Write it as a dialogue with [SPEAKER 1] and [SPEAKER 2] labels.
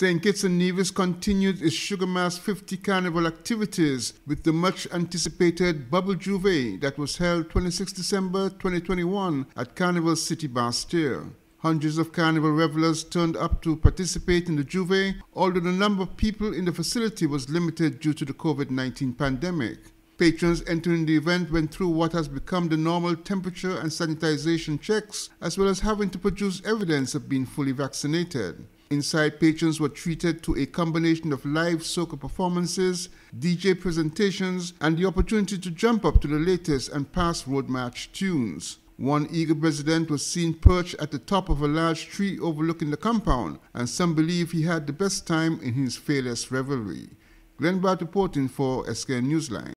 [SPEAKER 1] St. Kitts and Nevis continued its Sugar Mass 50 Carnival activities with the much anticipated Bubble Juve that was held 26 December 2021 at Carnival City Bastia. Hundreds of carnival revelers turned up to participate in the Juve, although the number of people in the facility was limited due to the COVID 19 pandemic. Patrons entering the event went through what has become the normal temperature and sanitization checks, as well as having to produce evidence of being fully vaccinated. Inside patrons were treated to a combination of live soccer performances, DJ presentations, and the opportunity to jump up to the latest and past road march tunes. One eager president was seen perched at the top of a large tree overlooking the compound, and some believe he had the best time in his fearless revelry. Glenn Bart reporting for SKN Newsline.